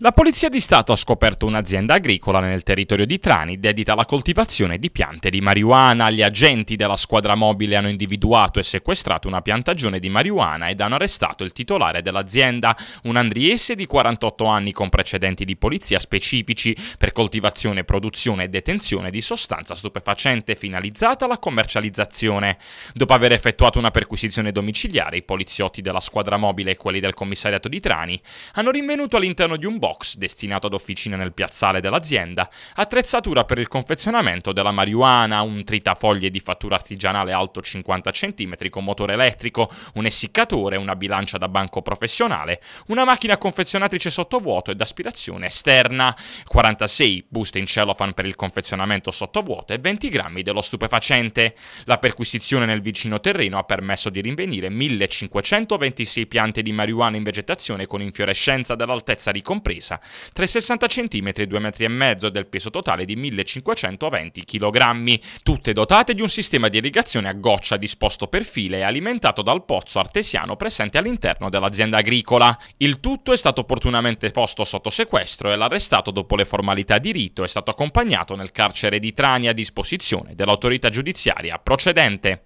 La Polizia di Stato ha scoperto un'azienda agricola nel territorio di Trani dedita alla coltivazione di piante di marijuana. Gli agenti della squadra mobile hanno individuato e sequestrato una piantagione di marijuana ed hanno arrestato il titolare dell'azienda, un andriese di 48 anni con precedenti di polizia specifici per coltivazione, produzione e detenzione di sostanza stupefacente finalizzata alla commercializzazione. Dopo aver effettuato una perquisizione domiciliare, i poliziotti della squadra mobile e quelli del commissariato di Trani hanno rinvenuto all'interno di un box box destinato ad officina nel piazzale dell'azienda, attrezzatura per il confezionamento della marijuana, un tritafoglie di fattura artigianale alto 50 cm con motore elettrico, un essiccatore, una bilancia da banco professionale, una macchina confezionatrice sottovuoto ed aspirazione esterna, 46 buste in cellophane per il confezionamento sottovuoto e 20 grammi dello stupefacente. La perquisizione nel vicino terreno ha permesso di rinvenire 1526 piante di marijuana in vegetazione con infiorescenza dell'altezza ricompresa presa, 60 cm e i 2,5 m del peso totale di 1520 kg, tutte dotate di un sistema di irrigazione a goccia disposto per file e alimentato dal pozzo artesiano presente all'interno dell'azienda agricola. Il tutto è stato opportunamente posto sotto sequestro e l'arrestato dopo le formalità di rito è stato accompagnato nel carcere di Trani a disposizione dell'autorità giudiziaria procedente.